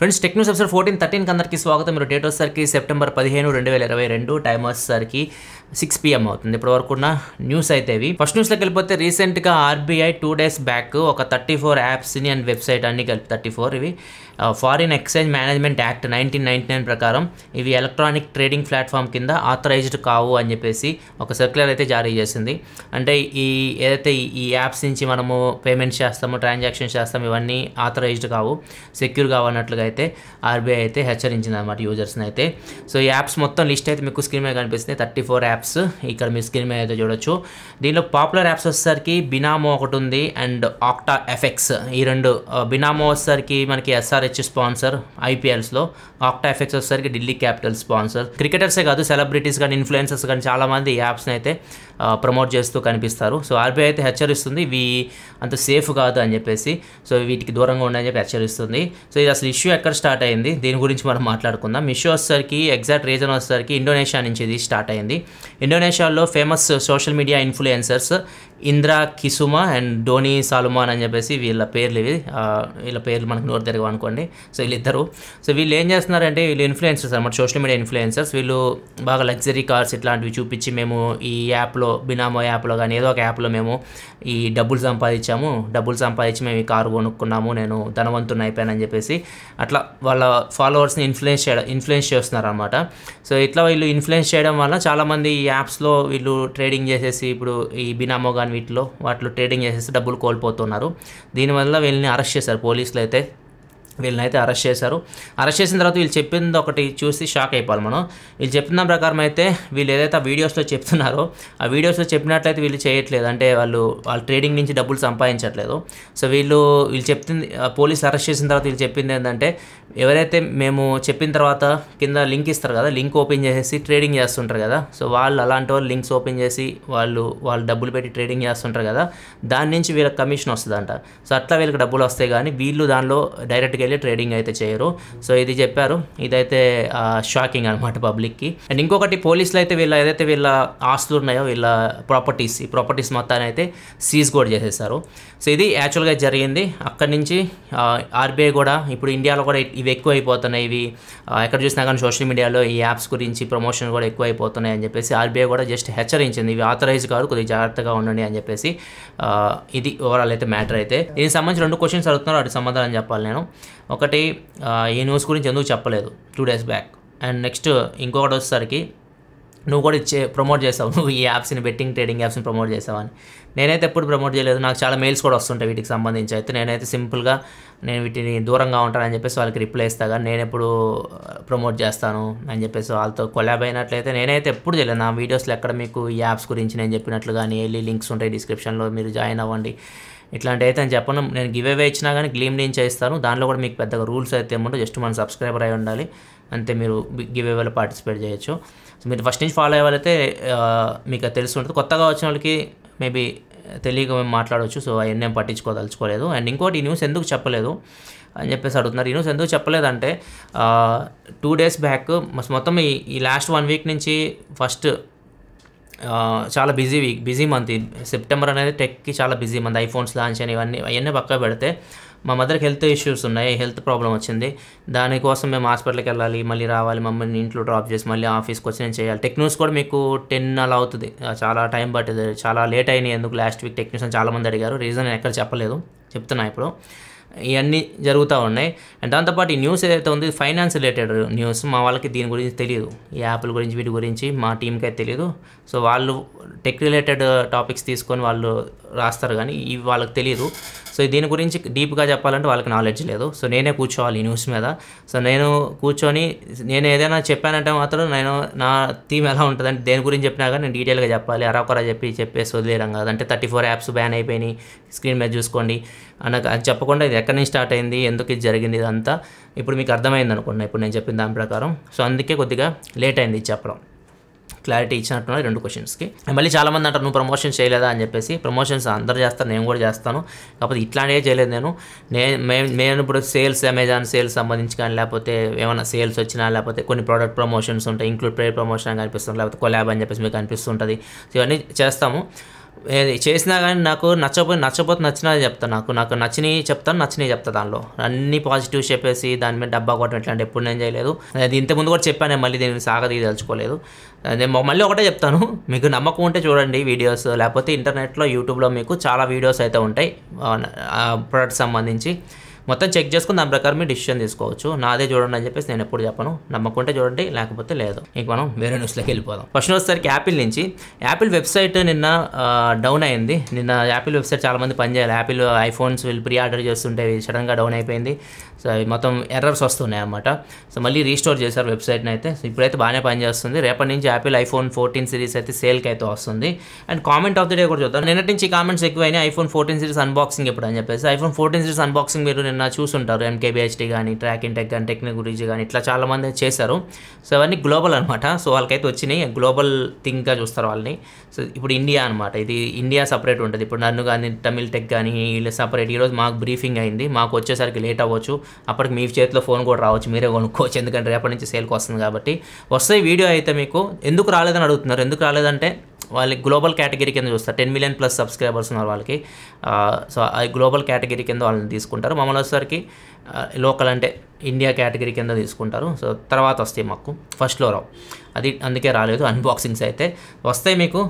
friends tech news episode fourteen థర్టీన్కి అందరికి స్వాగతం మీరు డేట్ వచ్చేసరికి సెప్టెంబర్ పదిహేను రెండు వేల ఇరవై రెండు టైం వచ్చేసరికి సిక్స్ పిఎం అవుతుంది వరకు ఉన్న న్యూస్ అయితే ఇవి ఫస్ట్ న్యూస్లోకి వెళ్ళిపోతే రీసెంట్గా ఆర్బీఐ టూ డేస్ బ్యాక్ ఒక థర్టీ ఫోర్ యాప్స్ని అండ్ వెబ్సైట్ అన్ని కలిపి థర్టీ ఫోర్ ఇవి foreign exchange management act nineteen ninety nine ప్రకారం ఇవి ఎలక్ట్రానిక్ ట్రేడింగ్ ప్లాట్ఫామ్ కింద ఆథరైజ్డ్ కావు అని చెప్పేసి ఒక సర్క్యులర్ అయితే జారీ చేసింది అంటే ఈ ఏదైతే ఈ యాప్స్ నుంచి మనము పేమెంట్స్ చేస్తాము ట్రాన్సాక్షన్స్ చేస్తాము ఇవన్నీ ఆథరైజ్డ్ కావు సెక్యూర్ కావన్నట్లుగా అయితే ఆర్బీఐ అయితే హెచ్చరించింది అనమాట యూజర్స్ని అయితే సో ఈ యాప్స్ మొత్తం లిస్ట్ అయితే మీకు స్క్రీన్ మీద కనిపిస్తుంది థర్టీ ఫోర్ యాప్స్ ఇక్కడ మీ స్క్రీన్ మీద అయితే చూడొచ్చు దీనిలో పాపులర్ యాప్స్ వచ్చేసరికి బినామో ఒకటి ఉంది అండ్ ఆక్టా ఎఫెక్స్ ఈ రెండు బినామో వచ్చేసరికి మనకి ఎస్ఆర్ హెచ్ స్పాన్సర్ ఐపీఎల్స్లో ఆక్టాఫెక్స్ వచ్చేసరికి ఢిల్లీ క్యాపిటల్ స్పాన్సర్ క్రికెటర్సే కాదు సెలబ్రిటీస్ కానీ ఇన్ఫ్లుయెన్సర్స్ కానీ చాలామంది యాప్స్ని అయితే ప్రమోట్ చేస్తూ కనిపిస్తారు సో ఆర్బీఐ అయితే హెచ్చరిస్తుంది ఇవి అంత సేఫ్ కాదు అని చెప్పేసి సో వీటికి దూరంగా ఉండని చెప్పి హెచ్చరిస్తుంది సో ఇది అసలు ఇష్యూ ఎక్కడ స్టార్ట్ అయింది దీని గురించి మనం మాట్లాడుకుందాం ఇష్యూ వచ్చేసరికి ఎగ్జాక్ట్ రీజన్ వచ్చేసరికి ఇండోనేషియా నుంచి ఇది స్టార్ట్ అయింది ఇండోనేషియాలో famous social media influencers Indra Kesuma and Doni Salmanan అని చెప్పేసి వీళ్ళ పేర్లు ఇవి వీళ్ళ పేర్లు మనకు నోరు తెరగవు అనుకోండి సో వీళ్ళిద్దరు సో వీళ్ళు ఏం చేస్తున్నారంటే వీళ్ళు ఇన్ఫ్లుయెన్సర్స్ అనమాట సోషల్ మీడియా ఇన్ఫ్లుయెన్సర్స్ వీళ్ళు బాగా లగ్జరీ కార్స్ ఇట్లాంటివి చూపించి మేము ఈ యాప్లో బినామో యాప్లో కానీ ఏదో ఒక యాప్లో మేము ఈ డబ్బులు సంపాదించాము డబ్బులు సంపాదించి మేము ఈ కారు కొనుక్కున్నాము నేను ధనవంతుని అయిపోయానని చెప్పేసి అట్లా వాళ్ళ ఫాలోవర్స్ని ఇన్ఫ్లుయెన్స్ చేయడం ఇన్ఫ్లుయెన్స్ చేస్తున్నారు అనమాట సో ఇట్లా వీళ్ళు ఇన్ఫ్లుయెన్స్ చేయడం వల్ల చాలామంది ఈ యాప్స్లో వీళ్ళు ట్రేడింగ్ చేసేసి ఇప్పుడు ఈ బినామో కానీ వీటిలో వాటిలో ట్రేడింగ్ చేసేసి డబ్బులు కోల్పోతున్నారు దీనివల్ల వీళ్ళని అరెస్ట్ చేశారు పోలీసులు అయితే వీళ్ళనైతే అరెస్ట్ చేశారు అరెస్ట్ చేసిన తర్వాత వీళ్ళు చెప్పింది ఒకటి చూసి షాక్ అయిపోవాలి మనం వీళ్ళు చెప్పిన ప్రకారం అయితే వీళ్ళు ఏదైతే వీడియోస్లో చెప్తున్నారో ఆ వీడియోస్లో చెప్పినట్లయితే వీళ్ళు చేయట్లేదు అంటే వాళ్ళు వాళ్ళ ట్రేడింగ్ నుంచి డబ్బులు సంపాదించట్లేదు సో వీళ్ళు వీళ్ళు చెప్తుంది పోలీస్ అరెస్ట్ చేసిన తర్వాత వీళ్ళు చెప్పింది ఏంటంటే ఎవరైతే మేము చెప్పిన తర్వాత కింద లింక్ ఇస్తారు కదా లింక్ ఓపెన్ చేసేసి ట్రేడింగ్ చేస్తుంటారు కదా సో వాళ్ళు అలాంటి వాళ్ళు లింక్స్ ఓపెన్ చేసి వాళ్ళు వాళ్ళు డబ్బులు పెట్టి ట్రేడింగ్ చేస్తుంటారు కదా దాని నుంచి వీళ్ళకి కమిషన్ వస్తుందంట సో అట్లా వీళ్ళకి డబ్బులు వస్తాయి కానీ వీళ్ళు దానిలో డైరెక్ట్గా వెళ్ళి ట్రేడింగ్ అయితే చేయరు సో ఇది చెప్పారు ఇదైతే షాకింగ్ అనమాట పబ్లిక్కి అండ్ ఇంకొకటి పోలీసులు అయితే వీళ్ళ ఏదైతే వీళ్ళ ఆస్తులు ఉన్నాయో వీళ్ళ ప్రాపర్టీస్ ఈ ప్రాపర్టీస్ మొత్తాన్ని అయితే సీజ్ కూడా చేసేసారు సో ఇది యాక్చువల్గా జరిగింది అక్కడి నుంచి ఆర్బీఐ కూడా ఇప్పుడు ఇండియాలో కూడా ఇవి ఎక్కువ అయిపోతున్నాయి ఇవి ఎక్కడ చూసినా కానీ సోషల్ మీడియాలో ఈ యాప్స్ గురించి ప్రమోషన్ కూడా ఎక్కువ అయిపోతున్నాయి అని చెప్పేసి ఆర్బీఐ కూడా జస్ట్ హెచ్చరించింది ఇవి ఆథరైజ్ కాదు కొద్దిగా జాగ్రత్తగా ఉండండి అని చెప్పేసి ఇది ఓవరాల్ అయితే మ్యాటర్ అయితే దీనికి సంబంధించి రెండు క్వశ్చన్స్ అడుగుతున్నారు వాటి సమాధానం చెప్పాలి నేను ఒకటి ఈ న్యూస్ గురించి ఎందుకు చెప్పలేదు two days back and next ఇంకొకటి వచ్చేసరికి నువ్వు కూడా ఇచ్చే ప్రమోట్ చేసావు నువ్వు ఈ యాప్స్ని బెట్టింగ్ ట్రేడింగ్ యాప్స్ని ప్రమోట్ చేసావని నేనైతే ఎప్పుడు ప్రమోట్ చేయలేదు నాకు చాలా మెయిల్స్ కూడా వస్తుంటాయి వీటికి సంబంధించి అయితే నేనైతే సింపుల్గా నేను వీటిని దూరంగా ఉంటానని చెప్పేసి వాళ్ళకి రిప్లై ఇస్తాను కానీ నేను ఎప్పుడు ప్రమోట్ చేస్తాను అని చెప్పేసి వాళ్ళతో కొలాబ్ అయినట్లయితే నేనైతే ఎప్పుడు చేయలేదు నా వీడియోస్లో ఎక్కడ మీకు ఈ యాప్స్ గురించి నేను చెప్పినట్లు కానీ వెళ్ళి లింక్స్ ఉంటాయి డిస్క్రిప్షన్లో మీరు జాయిన్ అవ్వండి ఇట్లాంటి అయితే అని చెప్పను నేను గివ్ అవే ఇచ్చినా కానీ గ్లీమ్ నేను చేస్తాను దానిలో కూడా మీకు పెద్దగా రూల్స్ అయితే ఏముండవు జస్ట్ మన సబ్స్క్రైబర్ అయి ఉండాలి అంతే మీరు గివ్ అవేలో పార్టిసిపేట్ చేయొచ్చు సో మీరు ఫస్ట్ నుంచి ఫాలో అయ్యే అయితే మీకు తెలిసి ఉంటుంది కొత్తగా వచ్చిన వాళ్ళకి మేబీ తెలియక మేము మాట్లాడవచ్చు సో అవన్నీ నేను పట్టించుకోదలుచుకోలేదు అండ్ ఇంకోటి ఈ న్యూస్ ఎందుకు చెప్పలేదు అని చెప్పేసి అడుగుతున్నారు ఈ న్యూస్ ఎందుకు చెప్పలేదంటే టూ డేస్ బ్యాక్ మొత్తం ఈ ఈ లాస్ట్ వన్ వీక్ నుంచి ఫస్ట్ చాలా busy week busy month September అనేది టెక్కి చాలా బిజీ మంత్ ఐఫోన్స్ లాంచ్ అని ఇవన్నీ అవన్నీ పక్క పెడితే మా మదర్కి హెల్త్ ఇష్యూస్ ఉన్నాయి హెల్త్ ప్రాబ్లం వచ్చింది దానికోసం మేము హాస్పిటల్కి వెళ్ళాలి మళ్ళీ రావాలి మమ్మల్ని ఇంట్లో డ్రాప్ చేసి మళ్ళీ ఆఫీస్కి వచ్చి నేను చేయాలి టెక్నూస్ కూడా మీకు టెన్ అలా అవుతుంది చాలా టైం పట్టింది చాలా లేట్ అయినాయి ఎందుకు లాస్ట్ వీక్ టెక్నీషియన్ చాలామంది అడిగారు రీజన్ నేను ఎక్కడ చెప్పలేదు చెప్తున్నా ఇప్పుడు ఇవన్నీ జరుగుతూ ఉన్నాయి అండ్ దాంతోపాటు ఈ న్యూస్ ఏదైతే ఉంది ఫైనాన్స్ రిలేటెడ్ న్యూస్ మా వాళ్ళకి దీని గురించి తెలియదు ఈ యాప్ల గురించి వీటి గురించి మా టీంకి అయితే తెలియదు సో వాళ్ళు టెక్ రిలేటెడ్ టాపిక్స్ తీసుకొని వాళ్ళు రాస్తారు కానీ ఇవి వాళ్ళకి తెలియదు సో దీని గురించి డీప్గా చెప్పాలంటే వాళ్ళకి నాలెడ్జ్ లేదు సో నేనే కూర్చోవాలి ఈ న్యూస్ మీద సో నేను కూర్చొని నేను ఏదైనా చెప్పానంటే మాత్రం నేను నా థీమ్ ఎలా ఉంటుందంటే దేని గురించి చెప్పినా కానీ నేను డీటెయిల్గా చెప్పాలి అరాకొరా చెప్పి చెప్పేసి వదిలేయడం కాదు అంటే థర్టీ ఫోర్ యాప్స్ బ్యాన్ అయిపోయినాయి స్క్రీన్ మీద చూసుకోండి అని చెప్పకుండా ఇది ఎక్కడి నుంచి స్టార్ట్ అయింది ఎందుకు ఇది జరిగింది ఇదంతా ఇప్పుడు మీకు అర్థమైంది అనుకున్నా ఇప్పుడు నేను చెప్పిన దాని ప్రకారం సో అందుకే కొద్దిగా లేట్ అయింది చెప్పడం క్లారిటీ ఇచ్చినట్టున్నారు రెండు క్వశ్చన్స్కి మళ్ళీ చాలామంది అంటారు నువ్వు ప్రమోషన్ చేయలేదా అని చెప్పేసి ప్రమోషన్స్ అందరు చేస్తారు నేను కూడా చేస్తాను కాకపోతే ఇట్లాంటివే చేయలేదు నేను నేను నేను ఇప్పుడు సేల్స్ అమెజాన్ సేల్స్ సంబంధించి కానీ లేకపోతే ఏమైనా సేల్స్ వచ్చినా లేకపోతే కొన్ని ప్రోడక్ట్ ప్రమోషన్స్ ఉంటాయి ఇంక్లూడ్ ప్రే ప్రమోషన్ కనిపిస్తుంది లేకపోతే కొలాబ్ అని చెప్పేసి మీకు కనిపిస్తుంటుంది ఇవన్నీ చేస్తాము ఏది చేసినా కానీ నాకు నచ్చకపోతే నచ్చకపోతే నచ్చినది చెప్తాను నాకు నాకు నచ్చినవి చెప్తాను నచ్చినవి చెప్తా దానిలో అన్ని పాజిటివ్ చెప్పేసి దాని మీద డబ్బా కొట్టడం ఇట్లాంటి ఎప్పుడు నేను చేయలేదు అది ఇంతకుముందు కూడా చెప్పాను మళ్ళీ దీన్ని సాగదీయదలుచుకోలేదు నేను మళ్ళీ ఒకటే చెప్తాను మీకు నమ్మకం ఉంటే చూడండి వీడియోస్ లేకపోతే ఇంటర్నెట్లో యూట్యూబ్లో మీకు చాలా వీడియోస్ అయితే ఉంటాయి ప్రొడక్ట్ సంబంధించి మొత్తం చెక్ చేసుకుని దాని ప్రకారం మీరు డిసిషన్ తీసుకోవచ్చు నాదే చూడండి అని చెప్పేసి నేను ఎప్పుడు చెప్పను నమ్మకుంటే చూడండి లేకపోతే లేదు ఇంక మనం వేరే న్యూస్లోకి వెళ్ళిపోదాం ఫస్ట్ వచ్చేసరికి యాపిల్ నుంచి యాపిల్ వెబ్సైట్ నిన్న డౌన్ అయింది నిన్న యాపిల్ వెబ్సైట్ చాలామంది పనిచేయాలి యాపిల్ ఐఫోన్స్ వీళ్ళు ప్రీ ఆర్డర్ చేస్తుంటే సడన్గా డౌన్ అయిపోయింది సో అవి మొత్తం ఎర్రర్స్ వస్తున్నాయి అనమాట సో మళ్ళీ రీస్టోర్ చేశారు వెబ్సైట్ని అయితే సో ఇప్పుడైతే బాగానే పనిచేస్తుంది రేపటి నుంచి యాపిల్ ఐఫోన్ ఫోర్టీన్ సిరీస్ అయితే సేల్కి అయితే వస్తుంది and comment of the day కూడా చూద్దాం నిన్నటి నుంచి కామెంట్స్ ఎక్కువైనాయి ఐఫోన్ ఫోర్టీన్ సిరీస్ అన్బాక్సింగ్ ఎప్పుడు అని చెప్పేసి ఐఫోన్ ఫోర్టీన్ సిరీస్ అన్బాక్సింగ్ మీరు నిన్న చూసుంటారు ఎంకేబిహెచ్డి కానీ ట్రాక్ ఇన్ టెక్ కానీ టెక్నిక్ గురించి కానీ ఇట్లా చాలామంది చేశారు సో అవన్నీ గ్లోబల్ అనమాట సో వాళ్ళకైతే వచ్చినాయి గ్లోబల్ థింగ్గా చూస్తారు వాళ్ళని సో ఇప్పుడు ఇండియా అనమాట ఇది ఇండియా సపరేట్ ఉంటుంది ఇప్పుడు నన్ను కానీ తమిళ్ టెక్ కానీ వీళ్ళు సపరేట్ ఈరోజు మాకు బ్రీఫింగ్ అయింది మాకు వచ్చేసరికి లేట్ అవ్వచ్చు అప్పటికి మీ చేతిలో ఫోన్ కూడా రావచ్చు మీరే కొనుక్కోవచ్చు ఎందుకంటే రేపటి నుంచి సేల్కి వస్తుంది కాబట్టి వస్తే వీడియో అయితే మీకు ఎందుకు రాలేదని అడుగుతున్నారు ఎందుకు రాలేదంటే వాళ్ళకి గ్లోబల్ కేటగిరీ కింద చూస్తారు టెన్ మిలియన్ ప్లస్ సబ్స్క్రైబర్స్ ఉన్నారు వాళ్ళకి సో ఆ గ్లోబల్ కేటగిరీ కింద వాళ్ళని తీసుకుంటారు మమ్మల్ని వచ్చేసరికి లోకల్ అంటే ఇండియా కేటగిరీ కింద తీసుకుంటారు సో తర్వాత వస్తాయి మాకు ఫస్ట్లో రావు అది అందుకే రాలేదు అన్బాక్సింగ్స్ అయితే వస్తాయి మీకు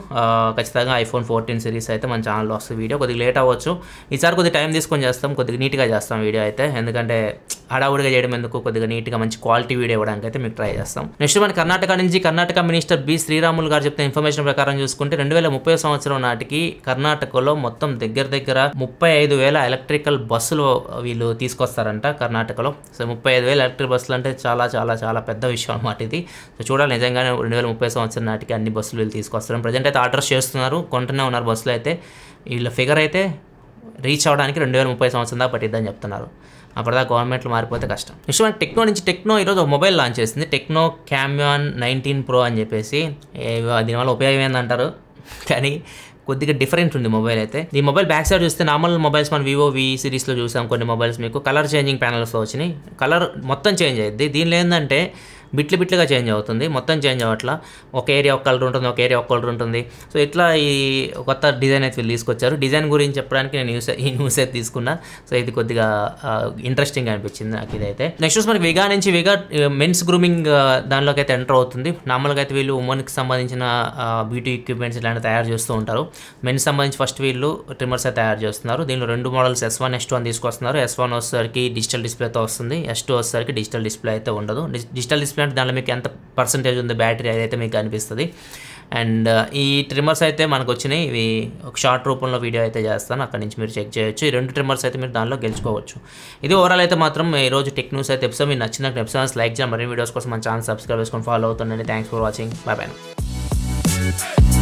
ఖచ్చితంగా ఐఫోన్ ఫోర్టీన్ సిరీస్ అయితే మన ఛానల్లో వస్తుంది వీడియో కొద్దిగా లేట్ అవ్వచ్చు ఈసారి కొద్దిగా టైం తీసుకొని చేస్తాం కొద్దిగా నీట్గా చేస్తాం వీడియో అయితే ఎందుకంటే హడావుడిగా చేయడం ఎందుకు కొద్దిగా నీట్గా మంచి క్వాలిటీ వీడియో ఇవ్వడానికి అయితే మీకు ట్రై చేస్తాం నెక్స్ట్ మన కర్ణాటక నుంచి కర్ణాటక మినిస్టర్ బి శ్రీరాములు గారు చెప్తే ఇన్ఫర్మేషన్ ప్రకారం చూసుకుంటే రెండు వేల ముప్పై సంవత్సరం నాటికి కర్ణాటకలో మొత్తం దగ్గర దగ్గర ముప్పై ఐదు వేల ఎలక్ట్రికల్ బస్సులు వీళ్ళు తీసుకొస్తారంట కర్ణాటకలో సో ముప్పై ఐదు వేల ఎలక్ట్రిక్ బస్సులు అంటే చాలా చాలా చాలా పెద్ద విషయం అనమాట ఇది సో చూడాలి నిజంగానే రెండు వేల ముప్పై సంవత్సరం నాటికి అన్ని బస్సులు వీళ్ళు తీసుకొస్తారు ప్రజెంట్ అయితే ఆర్డర్స్ చేస్తున్నారు కొంటనే ఉన్నారు బస్సులు అయితే వీళ్ళ ఫిగర్ అయితే రీచ్ అవడానికి రెండు వేల ముప్పై సంవత్సరం దాకా పట్టిద్దని చెప్తున్నారు అప్పటిదా గవర్నమెంట్లు మారిపోతే కష్టం నిజమైన టెక్నో నుంచి టెక్నో ఈరోజు మొబైల్ లాంచ్ చేసింది టెక్నో క్యామ్యాన్ నైన్టీన్ ప్రో అని చెప్పేసి దీనివల్ల ఉపయోగం ఏంటంటారు కానీ కొద్దిగా డిఫరెంట్ ఉంది మొబైల్ అయితే ఈ మొబైల్ బ్యాక్ సైడ్ చూస్తే నార్మల్ మొబైల్స్ మనం వివో వి లో చూసాం కొన్ని మొబైల్స్ మీకు కలర్ చేంజింగ్ ప్యానల్స్లో వచ్చినాయి కలర్ మొత్తం చేంజ్ అయ్యింది దీనిలో ఏంటంటే బిట్లు బిట్లుగా చేంజ్ అవుతుంది మొత్తం చేంజ్ అవ్వట్లా ఒక ఏరియా ఒక కలర్ ఉంటుంది ఒక ఏరియా ఒక కలర్ ఉంటుంది సో ఇట్లా ఈ కొత్త డిజైన్ అయితే వీళ్ళు తీసుకొచ్చారు డిజైన్ గురించి చెప్పడానికి నేను న్యూస్ ఈ న్యూస్ అయితే తీసుకున్నా సో ఇది కొద్దిగా ఇంట్రెస్టింగ్ అనిపించింది నాకు ఇదైతే నెక్స్ట్ మనకి విగా నుంచి విగా మెన్స్ గ్రూమింగ్ దానిలోకి అయితే ఎంటర్ అవుతుంది నార్మల్గా అయితే వీళ్ళు ఉమెన్కి సంబంధించిన బ్యూటీ ఎక్విప్మెంట్స్ ఇలాంటి తయారు చేస్తూ ఉంటారు మెన్స్ సంబంధించి ఫస్ట్ వీళ్ళు ట్రిమ్మర్స్ తయారు చేస్తున్నారు దీనిలో రెండు models S one S two అని తీసుకొస్తున్నారు ఎస్ వన్ వచ్చేసరికి డిజిటల్ డిస్ప్లేతో వస్తుంది ఎస్ టూ వచ్చేసరికి డిజిటల్ డిస్ప్లే అయితే ఉండదు డిజిటల్ డిస్ప్లే చూసుకున్నట్టు దానిలో మీకు ఎంత పర్సంటేజ్ ఉంది బ్యాటరీ అదైతే మీకు అనిపిస్తుంది అండ్ uh, ఈ ట్రిమ్మర్స్ అయితే మనకు వచ్చినాయి ఇవి ఒక షార్ట్ రూపంలో వీడియో అయితే చేస్తాను అక్కడ నుంచి మీరు చెక్ చేయొచ్చు ఈ రెండు ట్రిమ్మర్స్ అయితే మీరు దానిలో గెలుచుకోవచ్చు ఇది ఓవరాల్ అయితే మాత్రం ఈ రోజు టెక్ న్యూస్ అయితే ఎప్పుడు మీరు నచ్చిన ఎప్పుడు లైక్ చేయండి మరిన్ని వీడియోస్ కోసం మన ఛానల్ సబ్స్క్రైబ్ చేసుకొని ఫాలో అవుతుందండి thanks for watching bye bye